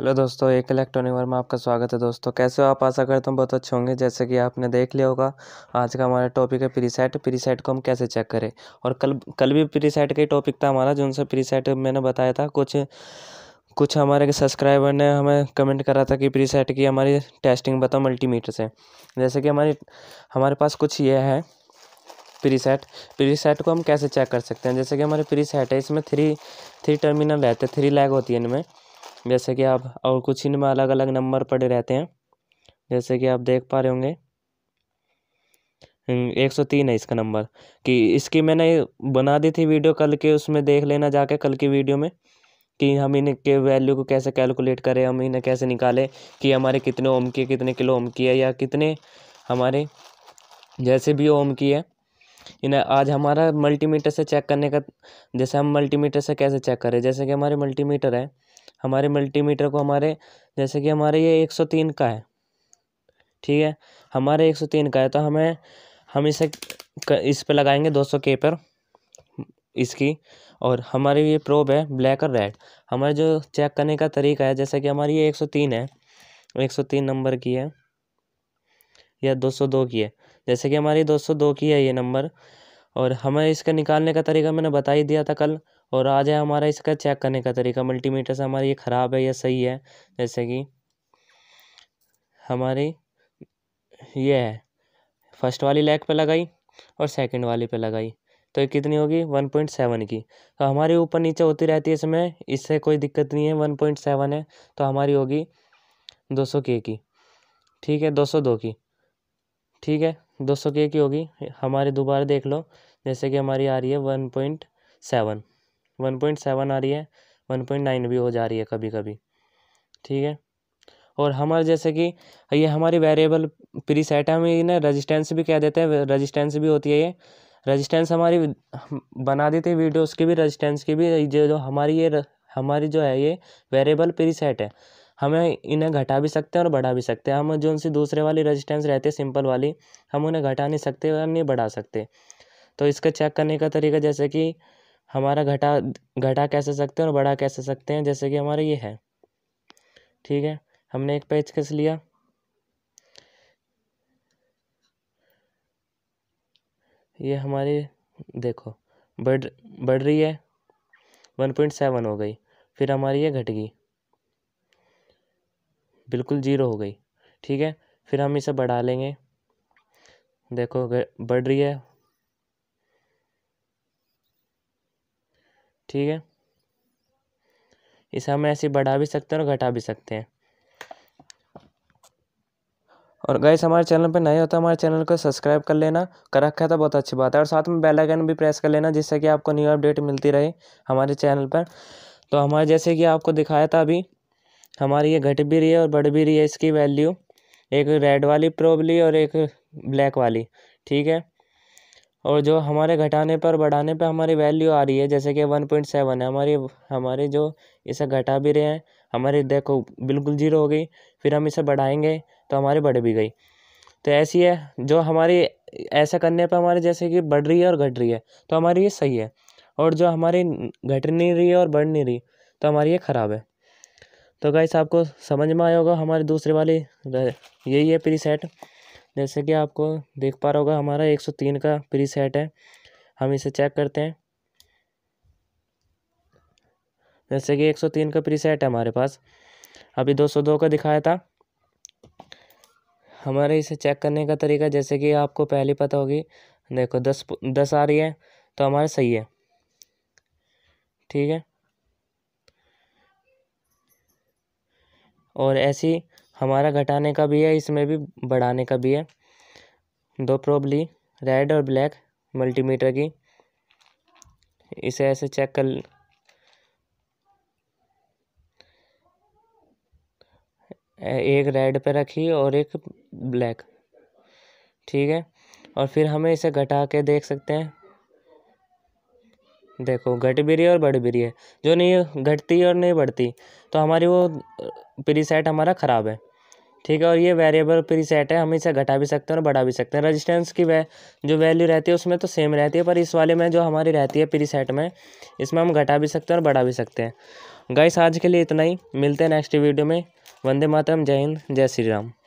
hello दोस्तों एक electronic Verma आपका स्वागत है दोस्तों कैसे हो आप आशा करते हैं बहुत अच्छे होंगे जैसे कि आपने देख लिया होगा आज का हमारा टॉपिक है प्रीसेट प्रीसेट को हम कैसे चेक करें और कल कल भी प्रीसेट का ही टॉपिक था हमारा जो उनसे प्रीसेट मैंने बताया था कुछ कुछ हमारे सब्सक्राइबर ने हमें कमेंट करा था कि प्रीसेट की हमारी टेस्टिंग बताओ मल्टीमीटर से जैसे कि हमारी हमारे पास कुछ ये है प्रीसेट प्रीसेट को हम कैसे चेक कर सकते हैं जैसे कि हमारे प्रीसेट है इसमें थ्री थ्री टर्मिनल रहते हैं थ्री लैग होती है इनमें जैसे कि आप और कुछ इनमें अलग अलग नंबर पड़े रहते हैं जैसे कि आप देख पा रहे होंगे हम्म, एक सौ तीन है इसका नंबर कि इसकी मैंने बना दी थी वीडियो कल के उसमें देख लेना जाके कल की वीडियो में कि हम इनके वैल्यू को कैसे कैलकुलेट करें हम इन्हें कैसे निकालें कि हमारे कितने ओम की कितने किलो ओम की है या कितने हमारे जैसे भी ओम की है इन्हें आज हमारा मल्टीमीटर से चेक करने का जैसे हम मल्टीमीटर से कैसे चेक करें जैसे कि हमारे मल्टीमीटर है हमारे मल्टीमीटर को हमारे जैसे कि हमारे ये एक सौ तीन का है ठीक है हमारे एक सौ तीन का है तो हमें हम इसे इस पर लगाएंगे दो सौ के पर इसकी और हमारी ये प्रोब है ब्लैक और रेड हमारे जो चेक करने का तरीका है जैसे कि हमारी ये एक सौ तीन है एक सौ तीन नंबर की है या दो सौ दो की है जैसे कि हमारी दो सौ दो की है ये नंबर और हमें इसका निकालने का तरीका मैंने बता ही दिया था कल और आ जाए हमारा इसका चेक करने का तरीका मल्टीमीटर से हमारा ये ख़राब है या सही है जैसे कि हमारी ये है फर्स्ट वाली लेग पे लगाई और सेकंड वाली पे लगाई तो ये कितनी होगी वन पॉइंट सेवन की तो हमारी ऊपर नीचे होती रहती है इसमें इससे कोई दिक्कत नहीं है वन पॉइंट सेवन है तो हमारी होगी दो सौ के की ठीक है दो सौ दो की ठीक है दो सौ के की होगी हमारी दोबारा देख लो जैसे कि हमारी आ रही है one point seven one point seven आ रही है वन पॉइंट नाइन भी हो जा रही है कभी कभी ठीक है और हमारे जैसे कि ये हमारी वेरिएबल प्री सेट है हमें इन्हें रजिस्टेंस भी कह देते हैं रजिस्टेंस भी होती है ये रजिस्टेंस हमारी बना देते हैं वीडियोस की भी रजिस्टेंस की भी जो जो हमारी ये हमारी जो है ये वेरिएबल प्री सेट है हमें इन्हें घटा भी सकते हैं और बढ़ा भी सकते हैं हम जो उनसे दूसरे वाली रजिस्टेंस रहते हैं सिंपल वाली हम उन्हें घटा नहीं सकते और नहीं बढ़ा सकते तो इसका चेक करने का तरीका जैसे कि हमारा घटा घटा कैसे सकते हैं और बढ़ा कैसे सकते हैं जैसे कि हमारा ये है ठीक है हमने एक पेज कैसे लिया ये हमारी देखो बढ़ बढ़ रही है वन पॉइंट सेवन हो गई फिर हमारी ये घट गई बिल्कुल जीरो हो गई ठीक है फिर हम इसे बढ़ा लेंगे देखो बढ़ रही है ठीक है इसे हम ऐसे बढ़ा भी सकते हैं और घटा भी सकते हैं और गैस हमारे चैनल पर नए हो तो हमारे चैनल को सब्सक्राइब कर लेना कर रखा है तो बहुत अच्छी बात है और साथ में बेल आइकन भी प्रेस कर लेना जिससे कि आपको न्यू अपडेट मिलती रहे हमारे चैनल पर तो हमारे जैसे कि आपको दिखाया था अभी हमारी ये घट भी रही है और बढ़ भी रही है इसकी वैल्यू एक रेड वाली प्रोबली और एक ब्लैक वाली ठीक है और जो हमारे घटाने पर बढ़ाने पर हमारी वैल्यू आ रही है जैसे कि वन पॉइंट सेवन है हमारी हमारे जो इसे घटा भी रहे हैं हमारी देखो बिल्कुल जीरो हो गई फिर हम इसे बढ़ाएंगे तो हमारी बढ़ भी गई तो ऐसी है जो हमारी ऐसा करने पर हमारे जैसे कि बढ़ रही है और घट रही है तो हमारी ये सही है और जो हमारी घट नहीं रही है और बढ़ नहीं रही तो हमारी ये ख़राब है तो गाइस आपको समझ में आया होगा हमारी दूसरे वाली यही है सेट जैसे कि आपको देख पा रहा होगा हमारा एक सौ तीन का प्री सेट है हम इसे चेक करते हैं जैसे कि एक सौ तीन का प्री सेट है हमारे पास अभी दो सौ दो का दिखाया था हमारे इसे चेक करने का तरीका जैसे कि आपको पहले पता होगी देखो दस दस आ रही है तो हमारा सही है ठीक है और ऐसी हमारा घटाने का भी है इसमें भी बढ़ाने का भी है दो प्रोब ली रेड और ब्लैक मल्टीमीटर की इसे ऐसे चेक कर एक रेड पे रखी और एक ब्लैक ठीक है और फिर हमें इसे घटा के देख सकते हैं देखो घट भी रही है और बढ़ भी रही है जो नहीं घटती और नहीं बढ़ती तो हमारी वो सेट हमारा ख़राब है ठीक है और ये वेरिएबल सेट है हम इसे घटा भी सकते हैं और बढ़ा भी सकते हैं रेजिस्टेंस की वह जो वैल्यू रहती है उसमें तो सेम रहती है पर इस वाले में जो हमारी रहती है सेट में इसमें हम घटा भी सकते हैं और बढ़ा भी सकते हैं गाइस आज के लिए इतना ही मिलते हैं नेक्स्ट वीडियो में वंदे मातरम जय हिंद जय श्री राम